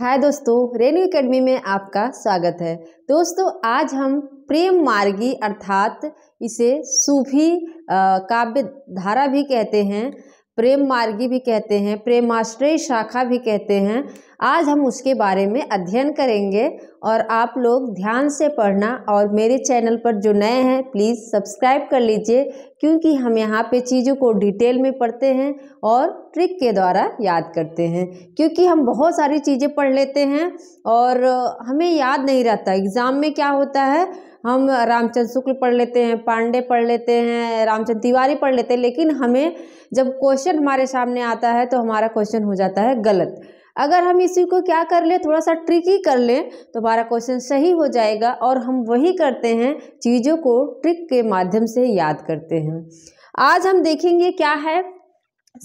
हाय दोस्तों रेनू एकेडमी में आपका स्वागत है दोस्तों आज हम प्रेम मार्गी अर्थात इसे सूफी काव्य धारा भी कहते हैं प्रेम मार्गी भी कहते हैं प्रेमाश्रय शाखा भी कहते हैं आज हम उसके बारे में अध्ययन करेंगे और आप लोग ध्यान से पढ़ना और मेरे चैनल पर जो नए हैं प्लीज़ सब्सक्राइब कर लीजिए क्योंकि हम यहाँ पे चीज़ों को डिटेल में पढ़ते हैं और ट्रिक के द्वारा याद करते हैं क्योंकि हम बहुत सारी चीज़ें पढ़ लेते हैं और हमें याद नहीं रहता एग्ज़ाम में क्या होता है हम रामचंद्र शुक्ल पढ़ लेते हैं पांडे पढ़ लेते हैं रामचंद्र तिवारी पढ़ लेते हैं लेकिन हमें जब क्वेश्चन हमारे सामने आता है तो हमारा क्वेश्चन हो जाता है गलत अगर हम इसी को क्या कर लें थोड़ा सा ट्रिकी कर लें तो हमारा क्वेश्चन सही हो जाएगा और हम वही करते हैं चीज़ों को ट्रिक के माध्यम से याद करते हैं आज हम देखेंगे क्या है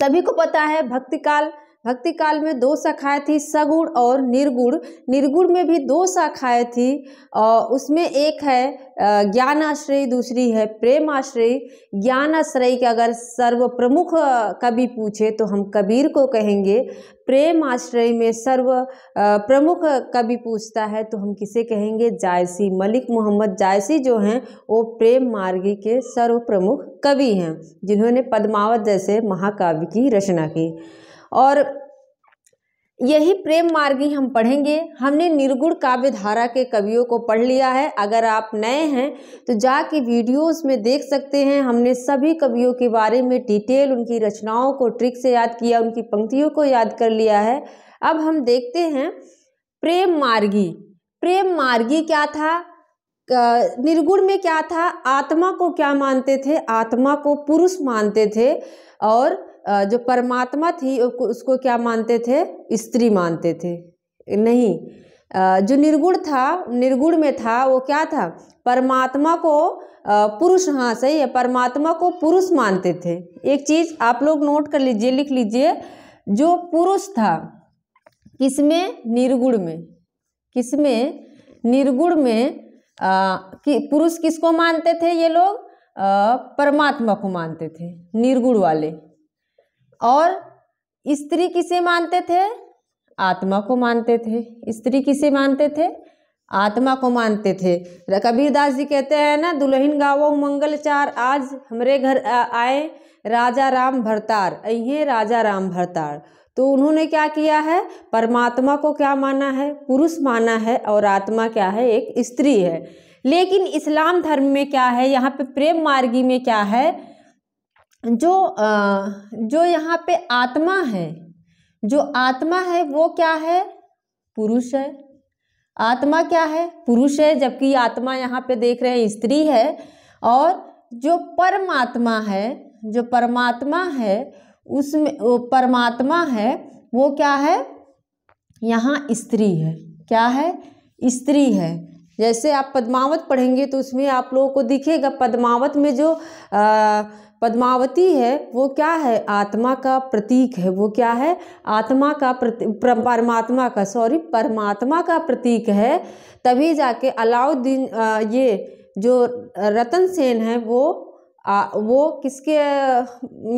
सभी को पता है भक्ति काल भक्ति काल में दो शाखाएं थी सगुण और निर्गुण निर्गुण में भी दो शाखाएं थी और उसमें एक है ज्ञान आश्रय दूसरी है प्रेम आश्रय ज्ञान आश्रय के अगर सर्व प्रमुख कवि पूछे तो हम कबीर को कहेंगे प्रेम आश्रय में सर्व प्रमुख कवि पूछता है तो हम किसे कहेंगे जायसी मलिक मोहम्मद जायसी जो हैं वो प्रेम मार्गी के सर्व प्रमुख कवि हैं जिन्होंने पद्मावत जैसे महाकाव्य की रचना की और यही प्रेम मार्गी हम पढ़ेंगे हमने निर्गुण काव्य धारा के कवियों को पढ़ लिया है अगर आप नए हैं तो जाके वीडियोस में देख सकते हैं हमने सभी कवियों के बारे में डिटेल उनकी रचनाओं को ट्रिक से याद किया उनकी पंक्तियों को याद कर लिया है अब हम देखते हैं प्रेम मार्गी प्रेम मार्गी क्या था निर्गुण में क्या था आत्मा को क्या मानते थे आत्मा को पुरुष मानते थे और जो परमात्मा थी उसको क्या मानते थे स्त्री मानते थे नहीं जो निर्गुण था निर्गुण में था वो क्या था परमात्मा को पुरुष हाँ सही है परमात्मा को पुरुष मानते थे एक चीज़ आप लोग नोट कर लीजिए लिख लीजिए जो पुरुष था किसमें निर्गुण में किसमें निर्गुण में कि पुरुष किसको मानते थे ये लोग परमात्मा को मानते थे निर्गुण वाले और स्त्री किसे मानते थे आत्मा को मानते थे स्त्री किसे मानते थे आत्मा को मानते थे कबीरदास जी कहते हैं ना दुल्हन गावो मंगल चार आज हमारे घर आए राजा राम भरतार अहे राजा राम भरतार तो उन्होंने क्या किया है परमात्मा को क्या माना है पुरुष माना है और आत्मा क्या है एक स्त्री है लेकिन इस्लाम धर्म में क्या है यहाँ पे प्रेम मार्गी में क्या है जो जो यहाँ पे आत्मा है जो आत्मा है वो क्या है पुरुष है आत्मा क्या है पुरुष है जबकि आत्मा यहाँ पे देख रहे हैं स्त्री है और जो परमात्मा है जो परमात्मा है उसमें परमात्मा है वो क्या है यहाँ स्त्री है क्या है स्त्री है जैसे आप पद्मावत पढ़ेंगे तो उसमें आप लोगों को दिखेगा पद्मावत में जो आ, पद्मावती है वो क्या है आत्मा का प्रतीक है वो क्या है आत्मा का परमात्मा का सॉरी परमात्मा का प्रतीक है तभी जाके अलाउद्दीन ये जो रतन सेन है वो आ, वो किसके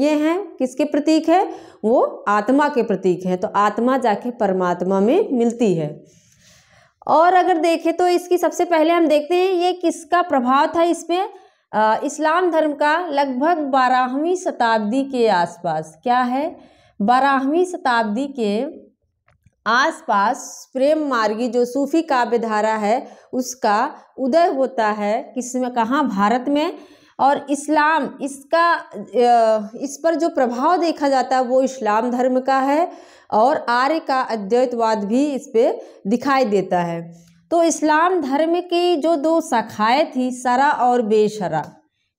ये हैं किसके प्रतीक है वो आत्मा के प्रतीक हैं तो आत्मा जाके परमात्मा में मिलती है और अगर देखें तो इसकी सबसे पहले हम देखते हैं ये किसका प्रभाव था इसमें पर इस्लाम धर्म का लगभग बारहवीं शताब्दी के आसपास क्या है बारहवीं शताब्दी के आसपास प्रेम मार्गी जो सूफी काव्य धारा है उसका उदय होता है किसमें कहाँ भारत में और इस्लाम इसका इस पर जो प्रभाव देखा जाता है वो इस्लाम धर्म का है और आर्य का अद्वैतवाद भी इस पर दिखाई देता है तो इस्लाम धर्म की जो दो शाखाएँ थी सरा और बेशरा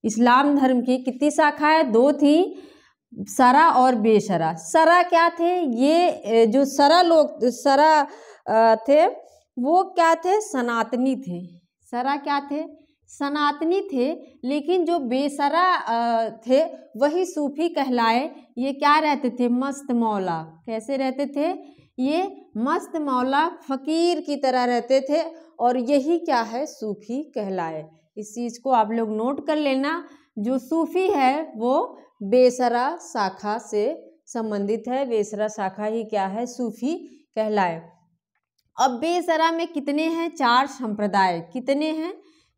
इस्लाम धर्म की कितनी शाखाएँ दो थी सरा और बेशरा सरा क्या थे ये जो सरा लोग सरा थे वो क्या थे सनातनी थे सरा क्या थे सनातनी थे लेकिन जो बेसरा थे वही सूफी कहलाए ये क्या रहते थे मस्त मौला कैसे रहते थे ये मस्त मौला फ़कीर की तरह रहते थे और यही क्या है सूफी कहलाए इस चीज़ को आप लोग नोट कर लेना जो सूफी है वो बेसरा शाखा से संबंधित है बेसरा शाखा ही क्या है सूफी कहलाए अब बेसरा में कितने हैं चार संप्रदाय कितने हैं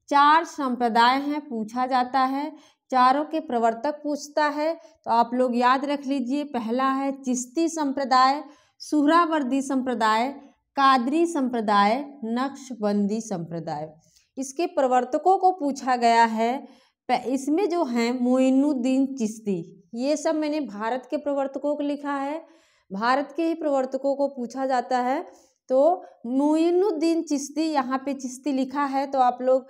चार संप्रदाय हैं पूछा जाता है चारों के प्रवर्तक पूछता है तो आप लोग याद रख लीजिए पहला है चिश्ती संप्रदाय सुहरावर्दी संप्रदाय कादरी संप्रदाय नक्शबंदी संप्रदाय इसके प्रवर्तकों को पूछा गया है इसमें जो हैं मोइनुद्दीन चिश्ती ये सब मैंने भारत के प्रवर्तकों को लिखा है भारत के ही प्रवर्तकों को पूछा जाता है तो मुइनुद्दीन चिश्ती यहाँ पे चिश्ती लिखा है तो आप लोग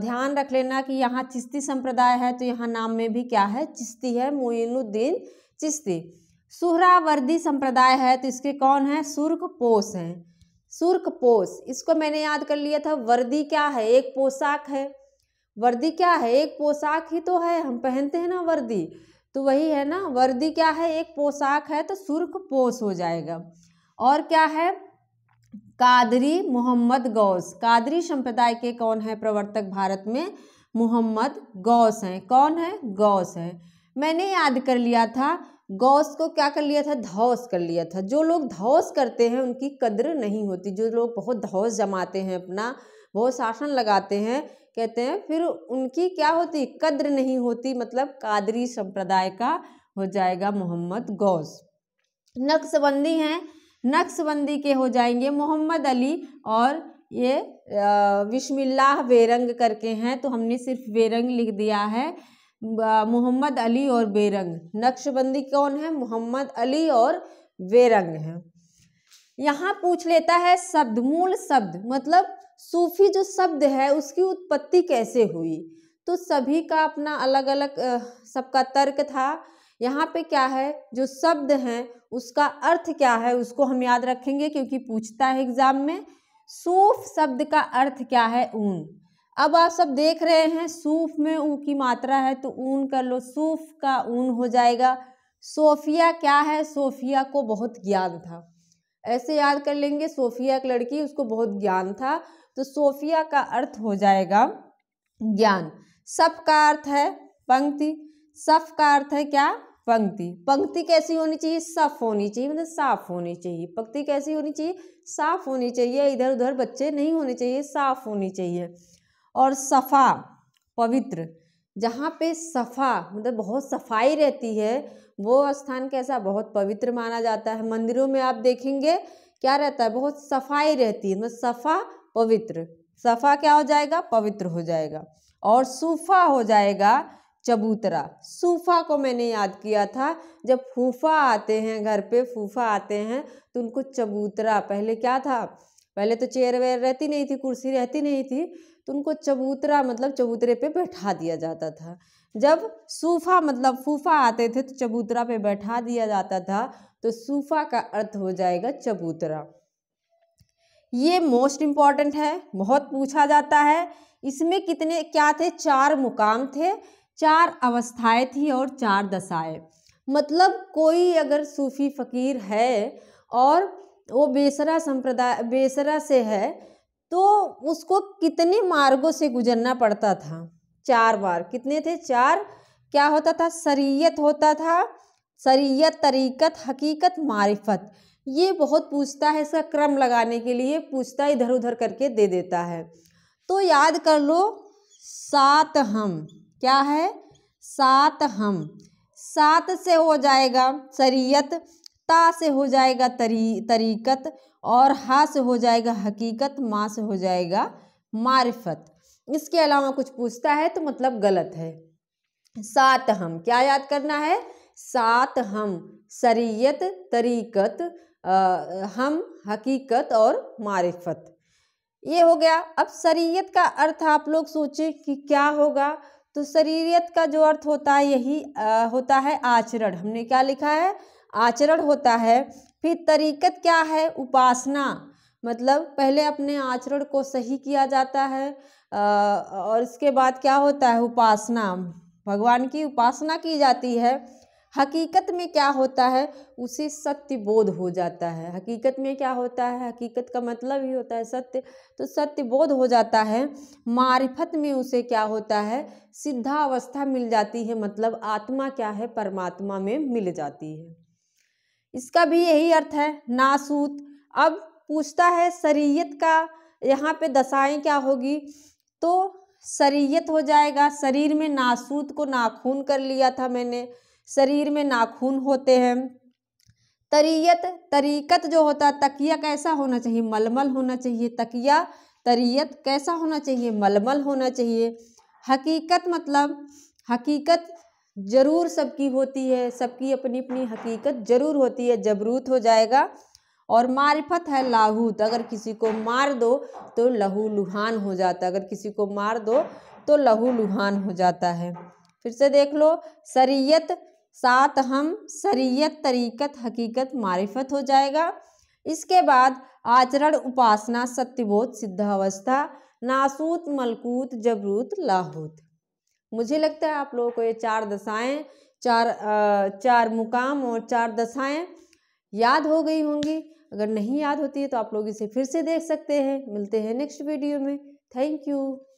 ध्यान रख लेना कि यहाँ चिश्ती संप्रदाय है तो यहाँ नाम में भी क्या है चिश्ती है मुइनुद्दीन चिश्ती सुहरावर्दी संप्रदाय है तो इसके कौन है पोष हैं पोष इसको मैंने याद कर लिया था वर्दी क्या है एक पोशाक है वर्दी क्या है एक पोशाक ही तो है हम पहनते हैं ना वर्दी तो वही है ना वर्दी क्या है एक पोशाक है तो सुर्ख पोष हो जाएगा और क्या है कादरी मोहम्मद गौस कादरी संप्रदाय के कौन है प्रवर्तक भारत में मोहम्मद गौस हैं कौन है गौस है मैंने याद कर लिया था गौस को क्या कर लिया था धौस कर लिया था जो लोग धौस करते हैं उनकी कद्र नहीं होती जो लोग बहुत धौस जमाते हैं अपना बहुत शासन लगाते हैं कहते हैं फिर उनकी क्या होती कद्र नहीं होती मतलब कादरी संप्रदाय का हो जाएगा मोहम्मद गौस नक्शबंदी हैं नक्शबंदी के हो जाएंगे मोहम्मद अली और ये विश्मिल्लाह बेरंग करके हैं तो हमने सिर्फ बेरंग लिख दिया है मोहम्मद अली और बेरंग नक्शबंदी कौन है मोहम्मद अली और बेरंग हैं यहाँ पूछ लेता है शब्द मूल शब्द मतलब सूफी जो शब्द है उसकी उत्पत्ति कैसे हुई तो सभी का अपना अलग अलग सबका तर्क था यहाँ पे क्या है जो शब्द हैं उसका अर्थ क्या है उसको हम याद रखेंगे क्योंकि पूछता है एग्जाम में सूफ शब्द का अर्थ क्या है ऊन अब आप सब देख रहे हैं सूफ में ऊ की मात्रा है तो ऊन कर लो सूफ का ऊन हो जाएगा सोफिया क्या है सोफिया को बहुत ज्ञान था ऐसे याद कर लेंगे सोफिया एक लड़की उसको बहुत ज्ञान था तो सोफिया का अर्थ हो जाएगा ज्ञान सब का अर्थ है पंक्ति सफ का अर्थ है क्या पंक्ति पंक्ति कैसी होनी चाहिए सफ़ होनी चाहिए मतलब साफ होनी चाहिए पंक्ति कैसी होनी चाहिए साफ होनी चाहिए इधर उधर बच्चे नहीं होने चाहिए साफ होनी चाहिए और सफ़ा पवित्र जहाँ पे सफ़ा मतलब बहुत सफाई रहती है वो स्थान कैसा बहुत पवित्र माना जाता है मंदिरों में आप देखेंगे क्या रहता है बहुत सफाई रहती है मतलब सफ़ा पवित्र सफ़ा क्या हो जाएगा पवित्र हो जाएगा और सूफा हो जाएगा चबूतरा सूफा को मैंने याद किया था जब फूफा आते हैं घर पे फूफा आते हैं तो उनको चबूतरा पहले क्या था पहले तो चेयर वेयर रहती नहीं थी कुर्सी रहती नहीं थी तो उनको चबूतरा मतलब चबूतरे पे बैठा दिया जाता था जब सूफा मतलब फूफा आते थे तो चबूतरा पे बैठा दिया जाता था तो सूफा का अर्थ हो जाएगा चबूतरा ये मोस्ट इम्पॉर्टेंट है बहुत पूछा जाता है इसमें कितने क्या थे चार मुकाम थे चार अवस्थाएं थी और चार दशाएं मतलब कोई अगर सूफी फ़कीर है और वो बेसरा संप्रदाय बेसरा से है तो उसको कितने मार्गों से गुजरना पड़ता था चार बार कितने थे चार क्या होता था शरीयत होता था शरीयत तरीकत हकीकत मारिफत ये बहुत पूछता है इसका क्रम लगाने के लिए पूछता इधर उधर करके दे देता है तो याद कर लो सात हम क्या है सात हम सात से हो जाएगा शरीयत ता से हो जाएगा तरी तरीकत और हा से हो जाएगा हकीकत माँ से हो जाएगा मारिफत इसके अलावा कुछ पूछता है तो मतलब गलत है सात हम क्या याद करना है सात हम शरीयत तरीकत आ, हम हकीकत और मारिफत ये हो गया अब शरीयत का अर्थ आप लोग सोचें कि क्या होगा तो शरीरियत का जो अर्थ होता है यही आ, होता है आचरण हमने क्या लिखा है आचरण होता है फिर तरीकत क्या है उपासना मतलब पहले अपने आचरण को सही किया जाता है आ, और इसके बाद क्या होता है उपासना भगवान की उपासना की जाती है हकीकत में क्या होता है उसे सत्य बोध हो जाता है हकीकत में क्या होता है हकीकत का मतलब ही होता है सत्य तो सत्य बोध हो जाता है मारिफत में उसे क्या होता है सिद्धा अवस्था मिल जाती है मतलब आत्मा क्या है परमात्मा में मिल जाती है इसका भी यही अर्थ है नासूत अब पूछता है शरीयत का यहाँ पे दशाएं क्या होगी तो शरीयत हो जाएगा शरीर में नासूत को नाखून कर लिया था मैंने शरीर में नाखून होते हैं तरीयत तरीकत जो होता है तकिया कैसा होना चाहिए मलमल होना चाहिए तकिया तरीयत कैसा होना चाहिए मलमल होना चाहिए हकीकत मतलब हकीकत ज़रूर सबकी होती है सबकी अपनी अपनी हकीकत ज़रूर होती है जबरूत हो जाएगा और मारिफत है लाहूत अगर किसी को मार दो तो लहू लुहान हो जाता है अगर किसी को मार दो तो लहू लुहान हो जाता है फिर से देख लो शरीयत सात हम शरीयत तरीक़त हकीकत मारिफत हो जाएगा इसके बाद आचरण उपासना सत्यबोध सिद्धावस्था नासूत मलकूत जबरूत लाहूत मुझे लगता है आप लोगों को ये चार दशाएं चार आ, चार मुकाम और चार दशाएं याद हो गई होंगी अगर नहीं याद होती है तो आप लोग इसे फिर से देख सकते हैं मिलते हैं नेक्स्ट वीडियो में थैंक यू